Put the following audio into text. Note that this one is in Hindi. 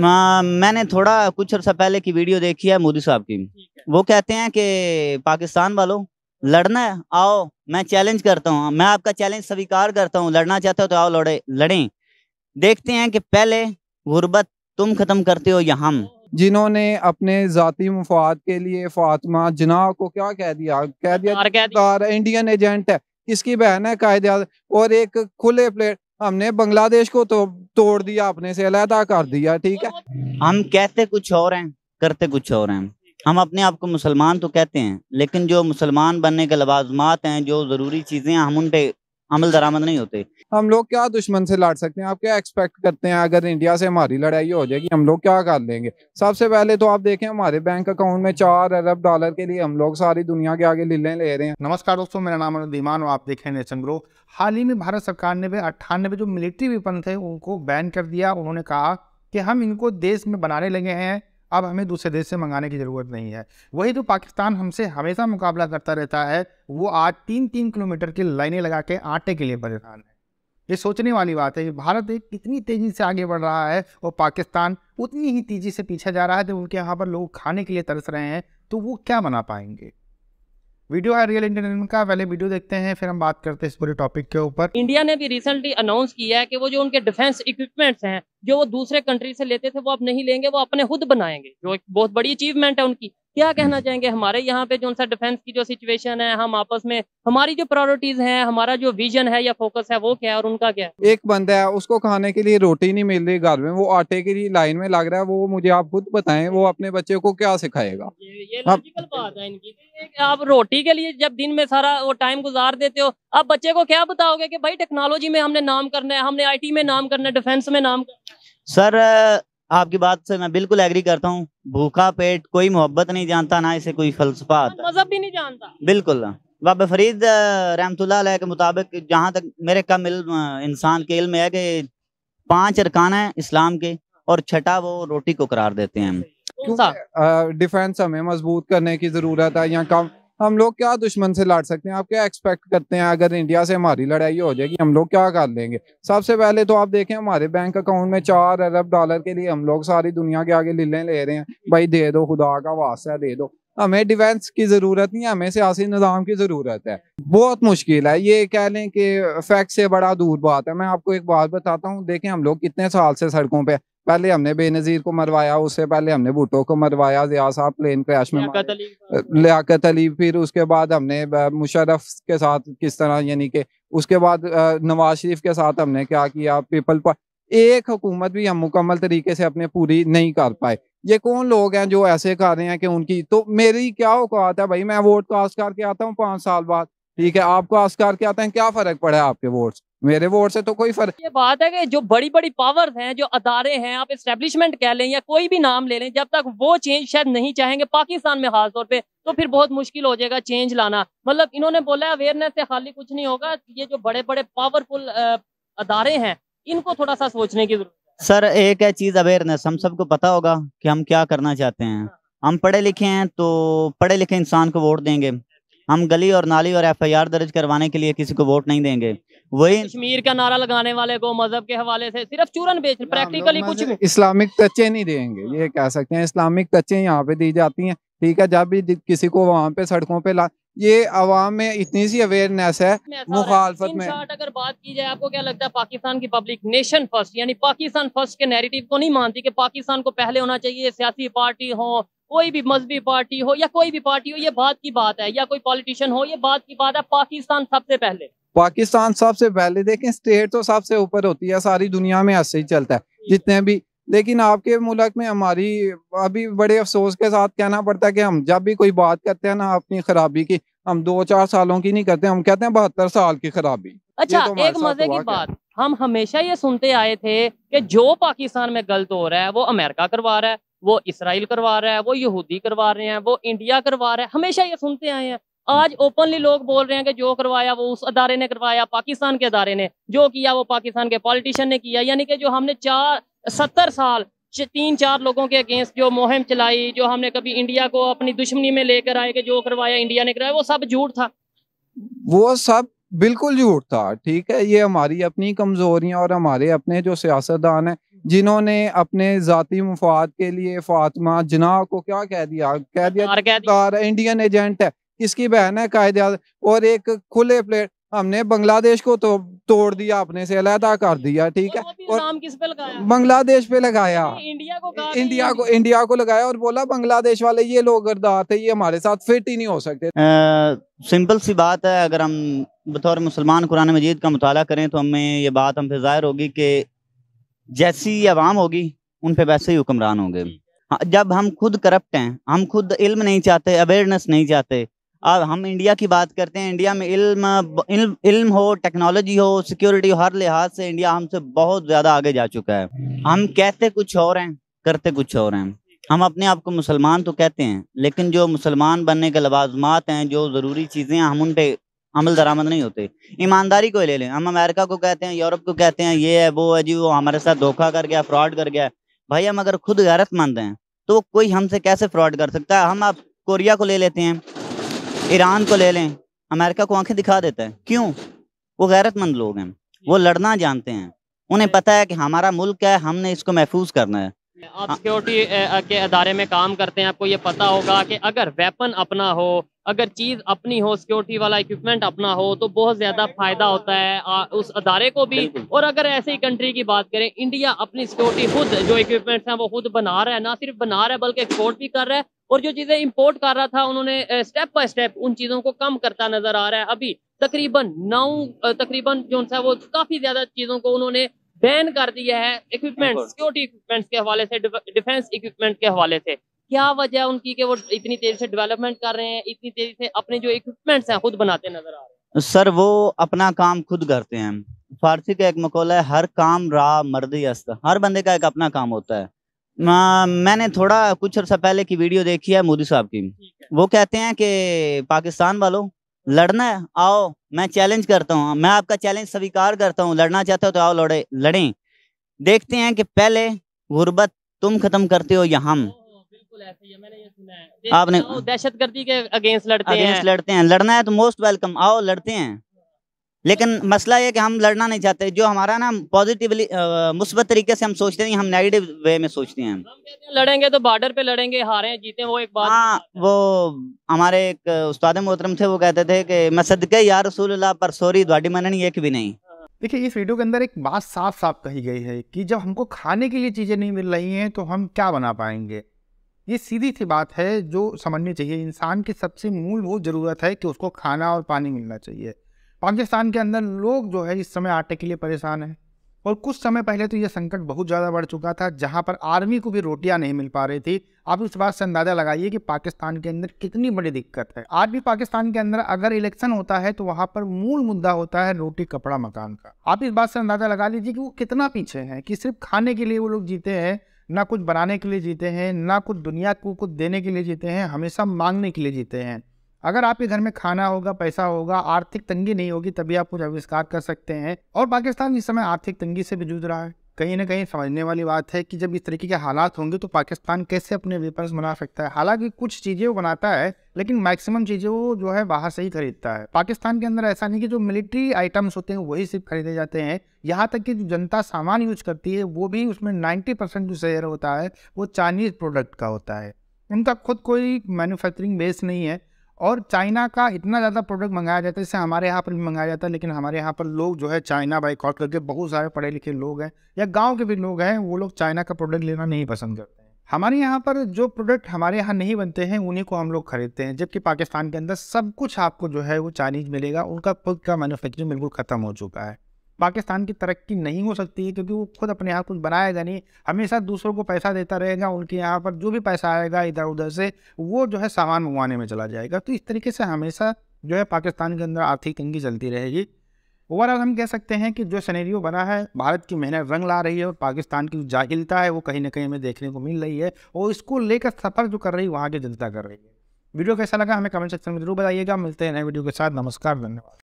आ, मैंने थोड़ा कुछ अर्सा पहले की वीडियो देखी है मोदी साहब की वो कहते हैं कि पाकिस्तान वालों लड़ना है आओ मैं चैलेंज करता हूँ मैं आपका चैलेंज स्वीकार करता हूँ लड़ना चाहते हो तो आओ लड़े लड़े देखते हैं कि पहले गुर्बत तुम खत्म करते हो या हम जिन्होंने अपने जाती मफाद के लिए फातमा जना को क्या कह दिया कह दिया इंडियन एजेंट है इसकी बहन है कायदे और एक खुले प्लेट हमने बांग्लादेश को तो तोड़ दिया अपने से अलहदा कर दिया ठीक है हम कहते कुछ और हैं करते कुछ और हैं हम अपने आप को मुसलमान तो कहते हैं लेकिन जो मुसलमान बनने के लवाजमात हैं जो ज़रूरी चीज़ें हैं हम उन पे अमल दरामद नहीं होते हम लोग क्या दुश्मन से लड़ सकते हैं आप क्या एक्सपेक्ट करते हैं अगर इंडिया से हमारी लड़ाई हो जाएगी हम लोग क्या कर लेंगे सबसे पहले तो आप देखें हमारे बैंक अकाउंट में चार अरब डॉलर के लिए हम लोग सारी दुनिया के आगे लीलें ले रहे हैं नमस्कार दोस्तों मेरा नाम दीमान और आप देख रहे हैं नेशन ग्रो हाल ही में भारत सरकार ने भी अट्ठानबे जो मिलिट्री वेपन थे उनको बैन कर दिया उन्होंने कहा कि हम इनको देश में बनाने लगे हैं अब हमें दूसरे देश से मंगाने की ज़रूरत नहीं है वही तो पाकिस्तान हमसे हमेशा मुकाबला करता रहता है वो आज तीन तीन किलोमीटर की लाइनें लगा के आटे के लिए परेशान है ये सोचने वाली बात है कि भारत एक कितनी तेज़ी से आगे बढ़ रहा है और पाकिस्तान उतनी ही तेज़ी से पीछे जा रहा है जब उनके यहाँ पर लोग खाने के लिए तरस रहे हैं तो वो क्या बना पाएंगे वीडियो है रियल इंटरटेनमेंट का पहले वीडियो देखते हैं फिर हम बात करते हैं इस पूरे टॉपिक के ऊपर इंडिया ने भी रिसेंटली अनाउंस किया है कि वो जो उनके डिफेंस इक्विपमेंट्स हैं जो वो दूसरे कंट्री से लेते थे वो अब नहीं लेंगे वो अपने खुद बनाएंगे जो एक बहुत बड़ी अचीवमेंट है उनकी क्या कहना हम्म। चाहेंगे हमारे यहाँ पे जो सा डिफेंस की जो सिचुएशन है हम आपस में हमारी जो प्रायोरिटीज हैं हमारा जो विजन है या फोकस है वो क्या है और उनका क्या है एक बंदा है उसको खाने के लिए रोटी नहीं मिल रही घर में वो आटे के लिए लाइन में लग रहा है वो मुझे आप खुद बताएं वो अपने बच्चे को क्या सिखाएगा ये, ये लॉजिकल हाँ। बात है इनकी आप रोटी के लिए जब दिन में सारा वो टाइम गुजार देते हो आप बच्चे को क्या बताओगे कि भाई टेक्नोलॉजी में हमने नाम करना है हमने आईटी में नाम करना है डिफेंस में नाम करना है सर आपकी बात से मैं बिल्कुल एग्री करता हूँ भूखा पेट कोई मोहब्बत नहीं जानता ना इसे कोई फलसफा मजहब भी नहीं जानता बिल्कुल बाबा फरीद रहमतुल्लाह के मुताबिक जहाँ तक मेरे कम इल्म इंसान के इल्म है कि पांच अरकान है इस्लाम के और छठा वो रोटी को करार देते हैं डिफेंस हमें मजबूत करने की जरूरत है या कम हम लोग क्या दुश्मन से लड़ सकते हैं आप क्या एक्सपेक्ट करते हैं अगर इंडिया से हमारी लड़ाई हो जाएगी हम लोग क्या कर लेंगे सबसे पहले तो आप देखें हमारे बैंक अकाउंट में चार अरब डॉलर के लिए हम लोग सारी दुनिया के आगे लीलें ले रहे हैं भाई दे दो खुदा का वास्ता दे दो हमें डिफेंस की ज़रूरत नहीं है हमें सियासी निज़ाम की ज़रूरत है बहुत मुश्किल है ये कह लें कि फैक्ट से बड़ा दूर बात है मैं आपको एक बात बताता हूँ देखें हम लोग कितने साल से सड़कों पर पहले हमने बेनजीर को मरवाया उससे पहले हमने भुटो को मरवाया जिया साहब प्लेन क्रैश में लियाकत अली फिर उसके बाद हमने मुशरफ के साथ किस तरह यानी कि उसके बाद नवाज शरीफ के साथ हमने क्या किया पीपल पर एक हुकूमत भी हम मुकम्मल तरीके से अपने पूरी नहीं कर पाए ये कौन लोग हैं जो ऐसे कर रहे हैं कि उनकी तो मेरी क्या औकात है भाई मैं वोट कास्ट करके आता हूँ पाँच साल बाद ठीक है आपको आस्कार के आते हैं क्या फर्क पड़ा आपके वोट मेरे वोट से तो कोई फर्क ये बात है कि जो बड़ी बड़ी पावर्स हैं जो अदारे हैं आप इस्टेब्लिशमेंट कह लें या कोई भी नाम ले लें जब तक वो चेंज शायद नहीं चाहेंगे पाकिस्तान में खासतौर पे तो फिर बहुत मुश्किल हो जाएगा चेंज लाना मतलब इन्होंने बोला अवेयरनेस से खाली कुछ नहीं होगा ये जो बड़े बड़े पावरफुल अदारे हैं इनको थोड़ा सा सोचने की जरूरत सर एक है चीज अवेयरनेस हम सबको पता होगा कि हम क्या करना चाहते हैं हाँ। हम पढ़े लिखे हैं तो पढ़े लिखे इंसान को वोट देंगे हम गली और नाली और एफआईआर दर्ज करवाने के लिए किसी को वोट नहीं देंगे वही कश्मीर का नारा लगाने वाले को मजहब के हवाले से सिर्फ चूरन बेच प्रैक्टिकली कुछ इस्लामिक टचे नहीं देंगे ये कह सकते हैं इस्लामिक टचे यहाँ पे दी जाती है ठीक है जब भी किसी को वहाँ पे सड़कों पे ला ये आवाम में इतनी सी अवेयरनेस है मुखालफत में अगर बात की जाए आपको क्या लगता है पाकिस्तान की पब्लिक नेशन फर्स्ट यानी पाकिस्तान फर्स्ट के नैरेटिव को नहीं मानती कि पाकिस्तान को पहले होना चाहिए सियासी पार्टी हो कोई भी मजहबी पार्टी हो या कोई भी पार्टी हो ये बात की बात है या कोई पॉलिटिशियन हो ये बात की बात है पाकिस्तान सबसे पहले पाकिस्तान सबसे पहले देखें स्टेट तो सबसे ऊपर होती है सारी दुनिया में ऐसे ही चलता है जितने भी लेकिन आपके मुल्क में हमारी अभी बड़े अफसोस के साथ कहना पड़ता है कि हम जब भी कोई बात करते हैं ना अपनी खराबी की हम दो चार सालों की नहीं करते हम कहते हैं बहत्तर साल की खराबी अच्छा तो एक मजे की बात हम हमेशा ये सुनते आए थे कि जो पाकिस्तान में गलत हो रहा है वो अमेरिका करवा रहा है वो इसराइल करवा रहा है वो यहूदी करवा रहे हैं वो इंडिया करवा रहा है हमेशा ये सुनते आए हैं आज ओपनली लोग बोल रहे हैं कि जो करवाया वो उस अदारे ने करवाया पाकिस्तान के अदारे ने जो किया वो पाकिस्तान के पॉलिटिशियन ने किया यानी कि जो हमने चार सत्तर साल तीन चार लोगों के अगेंस्ट जो मुहिम चलाई जो हमने कभी इंडिया को अपनी दुश्मनी में लेकर आए कि जो करवाया इंडिया ने कराया वो सब झूठ था वो सब बिल्कुल झूठ था ठीक है ये हमारी अपनी कमजोरियां और हमारे अपने जो सियासतदान है जिन्होंने अपने जाती मुफाद के लिए फातमा जना को क्या कह दिया कह दिया इंडियन हाँ, एजेंट है इसकी बहन है कायद और एक खुले प्लेट हमने बांग्लादेश को तो तोड़ दिया अपने से अलहदा कर दिया ठीक है और बांग्लादेश पे लगाया इंडिया को इंडिया को इंडिया को लगाया और बोला बांग्लादेश वाले ये लोग गर्दार थे ये हमारे साथ फिट ही नहीं हो सकते सिंपल सी बात है अगर हम बतौर मुसलमान कुरान मजीद का मुताला करें तो हमें ये बात हम पे ज़ाहिर होगी कि जैसी आवाम होगी उन पे वैसे ही हुक्मरान होंगे हाँ, जब हम खुद करप्ट हैं हम खुद इल्म नहीं चाहते अवेयरनेस नहीं चाहते अब हम इंडिया की बात करते हैं इंडिया में इल्म इल्म, इल्म हो टेक्नोलॉजी हो सिक्योरिटी हो हर लिहाज से इंडिया हमसे बहुत ज़्यादा आगे जा चुका है हम कहते कुछ और हैं करते कुछ और हैं हम अपने आप को मुसलमान तो कहते हैं लेकिन जो मुसलमान बनने के लवाजमात हैं जो ज़रूरी चीज़ें हैं हम उन पर अमल दरामद नहीं होते ईमानदारी को ले लें हम अमेरिका को कहते हैं यूरोप को कहते हैं ये है वो है जी वो हमारे साथ धोखा कर गया फ्रॉड कर गया भाई हम अगर खुद गैरतमंद हैं तो कोई हमसे कैसे फ्रॉड कर सकता है हम आप कोरिया को ले लेते हैं ईरान को ले लें अमेरिका को आंखें दिखा देता है क्यों वो गैरतमंद लोग हैं वो लड़ना जानते हैं उन्हें पता है कि हमारा मुल्क है हमने इसको महफूज करना है आप सिक्योरिटी के अदारे में काम करते हैं आपको ये पता होगा कि अगर वेपन अपना हो अगर चीज अपनी हो सिक्योरिटी वाला इक्विपमेंट अपना हो तो बहुत ज्यादा फायदा होता है उस अदारे को भी और अगर ऐसे ही कंट्री की बात करें इंडिया अपनी सिक्योरिटी खुद जो इक्विपमेंट्स हैं वो खुद बना रहा है ना सिर्फ बना रहा है बल्कि एक्सपोर्ट भी कर रहा है और जो चीजें इम्पोर्ट कर रहा था उन्होंने स्टेप बाय स्टेप उन चीजों को कम करता नजर आ रहा है अभी तकरीबन नौ तकरीबन जो है वो काफी ज्यादा चीजों को उन्होंने बैन कर दिया है इक्विपमेंट सिक्योरिटी इक्विपमेंट्स के हवाले से डिफेंस इक्विपमेंट के हवाले से क्या वजह है उनकी कि वो इतनी तेजी से डेवलपमेंट कर रहे हैं इतनी तेजी से अपने जो इक्विपमेंट्स हैं खुद बनाते नजर आ रहे हैं सर वो अपना काम खुद करते हैं फारसी का एक मकौला है हर काम रा मर्दी अस्त हर बंदे का एक अपना काम होता है आ, मैंने थोड़ा कुछ अर्सा पहले की वीडियो देखी है मोदी साहब की वो कहते हैं कि पाकिस्तान वालों लड़ना है आओ मैं चैलेंज करता हूँ मैं आपका चैलेंज स्वीकार करता हूँ लड़ना चाहते हो तो आओ लड़े लड़ें देखते हैं कि पहले गुर्बत तुम खत्म करते हो या हम आपने दहशत गर्दी के अगेंस्ट लड़ते हैं लड़ते हैं लड़ना है तो मोस्ट वेलकम आओ लड़ते हैं लेकिन मसला ये कि हम लड़ना नहीं चाहते जो हमारा ना पॉजिटिवली मुस्बत तरीके से हम सोचते हैं हम नेगेटिव वे में सोचते हैं लड़ेंगे तो बॉर्डर पे लड़ेंगे हारे जीते वो एक बात हाँ वो हमारे एक उस्ताद मोहतरम थे वो कहते थे कि मैं सदके यार रसूल पर सॉरी द्वाडी मननी एक भी नहीं देखिए इस वीडियो के अंदर एक बात साफ साफ कही गई है कि जब हमको खाने के लिए चीज़ें नहीं मिल रही हैं तो हम क्या बना पाएंगे ये सीधी सी बात है जो समझनी चाहिए इंसान की सबसे मूलभूत ज़रूरत है कि उसको खाना और पानी मिलना चाहिए पाकिस्तान के अंदर लोग जो है इस समय आटे के लिए परेशान हैं और कुछ समय पहले तो यह संकट बहुत ज़्यादा बढ़ चुका था जहाँ पर आर्मी को भी रोटियाँ नहीं मिल पा रही थी आप इस बात से अंदाज़ा लगाइए कि पाकिस्तान के अंदर कितनी बड़ी दिक्कत है आज भी पाकिस्तान के अंदर अगर इलेक्शन होता है तो वहाँ पर मूल मुद्दा होता है रोटी कपड़ा मकान का आप इस बात से अंदाज़ा लगा लीजिए कि वो कितना पीछे हैं कि सिर्फ खाने के लिए वो लोग जीते हैं ना कुछ बनाने के लिए जीते हैं ना कुछ दुनिया को कुछ देने के लिए जीते हैं हमेशा मांगने के लिए जीते हैं अगर आपके घर में खाना होगा पैसा होगा आर्थिक तंगी नहीं होगी तभी आप कुछ आविष्कार कर सकते हैं और पाकिस्तान इस समय आर्थिक तंगी से भी जूझ रहा है कहीं ना कहीं समझने वाली बात है कि जब इस तरीके के हालात होंगे तो पाकिस्तान कैसे अपने वेपन्स बना सकता है हालांकि कुछ चीज़ें वो बनाता है लेकिन मैक्सिमम चीज़ें वो जो है बाहर से ही खरीदता है पाकिस्तान के अंदर ऐसा नहीं कि जो मिलिट्री आइटम्स होते हैं वही सिर्फ खरीदे जाते हैं यहाँ तक कि जो जनता सामान यूज करती है वो भी उसमें नाइन्टी परसेंट जो शेयर होता है वो चाइनीज़ प्रोडक्ट का होता है उनका खुद कोई मैन्युफैक्चरिंग बेस नहीं है और चाइना का इतना ज़्यादा प्रोडक्ट मंगाया जाता है जैसे हमारे यहाँ पर भी मंगाया जाता है लेकिन हमारे यहाँ पर लोग जो है चाइना बाइकआउट करके बहुत सारे पढ़े लिखे लोग हैं या गाँव के भी लोग हैं वो लोग चाइना का प्रोडक्ट लेना नहीं पसंद करते हैं हमारे यहाँ पर जो प्रोडक्ट हमारे यहाँ नहीं बनते हैं उन्हीं को हम लोग खरीदते हैं जबकि पाकिस्तान के अंदर सब कुछ आपको जो है वो चाइनीज मिलेगा उनका खुद का मैन्युफैक्चरिंग बिल्कुल ख़त्म हो चुका है पाकिस्तान की तरक्की नहीं हो सकती है क्योंकि वो खुद अपने यहाँ कुछ बनाएगा नहीं हमेशा दूसरों को पैसा देता रहेगा उनके यहाँ पर जो भी पैसा आएगा इधर उधर से वो जो है सामान मंगवाने में चला जाएगा तो इस तरीके से हमेशा जो है पाकिस्तान के अंदर आर्थिक तंगी चलती रहेगी ओवरऑल हम कह सकते हैं कि जो सनेरियो बना है भारत की मेहनत रंग ला रही है और पाकिस्तान की जाहिलता है वो कहीं ना कहीं हमें देखने को मिल रही है और इसको लेकर सफ़र जो कर रही है वहाँ की जनता कर रही है वीडियो कैसा लगा हमें कमेंट सेक्शन में जरूर बताइएगा मिलते हैं नए वीडियो के साथ नमस्कार धन्यवाद